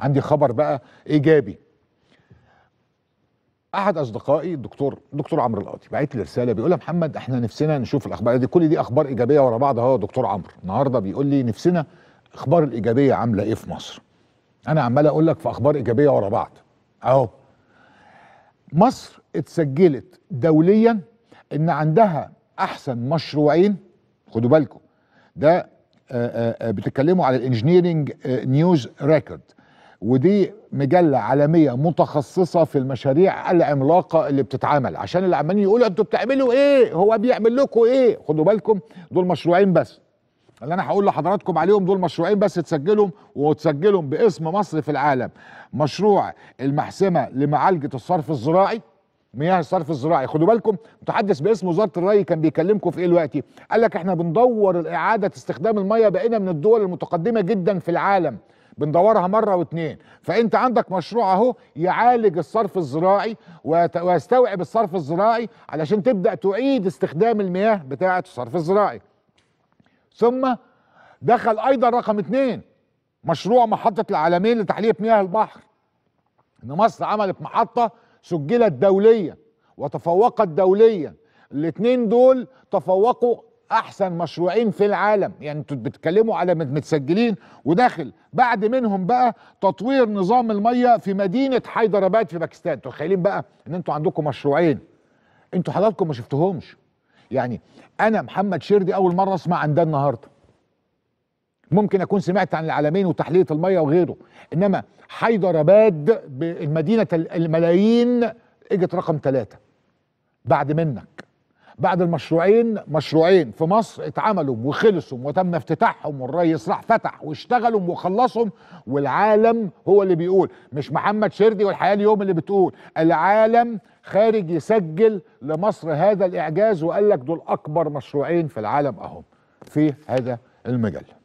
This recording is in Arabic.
عندي خبر بقى ايجابي احد اصدقائي الدكتور دكتور عمرو القاضي بعت لي رساله بيقول يا محمد احنا نفسنا نشوف الاخبار دي كل دي اخبار ايجابيه ورا بعض اهو دكتور عمرو النهارده بيقول لي نفسنا اخبار الايجابيه عامله ايه في مصر انا عمال اقول لك في اخبار ايجابيه ورا بعض اهو مصر اتسجلت دوليا ان عندها احسن مشروعين خدوا بالكم ده بتتكلموا على الانجنييرنج نيوز ريكورد ودي مجله عالميه متخصصه في المشاريع العملاقه اللي بتتعمل عشان اللي عمالين يقولوا انتوا بتعملوا ايه هو بيعمل لكم ايه خدوا بالكم دول مشروعين بس اللي انا هقول لحضراتكم عليهم دول مشروعين بس تسجلهم وتسجلهم باسم مصر في العالم مشروع المحسمه لمعالجه الصرف الزراعي مياه الصرف الزراعي خدوا بالكم متحدث باسم وزاره الري كان بيكلمكم في ايه دلوقتي قال لك احنا بندور اعاده استخدام الميه بقينا من الدول المتقدمه جدا في العالم بندورها مره واتنين فانت عندك مشروع اهو يعالج الصرف الزراعي ويستوعب الصرف الزراعي علشان تبدا تعيد استخدام المياه بتاعه الصرف الزراعي ثم دخل ايضا رقم اتنين مشروع محطه العالمين لتحليه مياه البحر ان مصر عملت محطه سجلت دوليا وتفوقت دوليا الاثنين دول تفوقوا احسن مشروعين في العالم يعني انتوا بتتكلموا على متسجلين وداخل بعد منهم بقى تطوير نظام الميه في مدينه حيدرابات في باكستان انتوا خايلين بقى ان انتوا عندكم مشروعين انتوا حضراتكم ما شفتهمش يعني انا محمد شردي اول مره اسمع عن ده النهارده ممكن اكون سمعت عن العالمين وتحليه الميه وغيره انما حيدرابات المدينه الملايين اجت رقم ثلاثة بعد منك بعد المشروعين مشروعين في مصر اتعملوا وخلصوا وتم افتتاحهم والريس راح فتح واشتغلوا وخلصهم والعالم هو اللي بيقول مش محمد شردي والحياه اليوم اللي بتقول العالم خارج يسجل لمصر هذا الاعجاز وقال لك دول اكبر مشروعين في العالم اهم في هذا المجله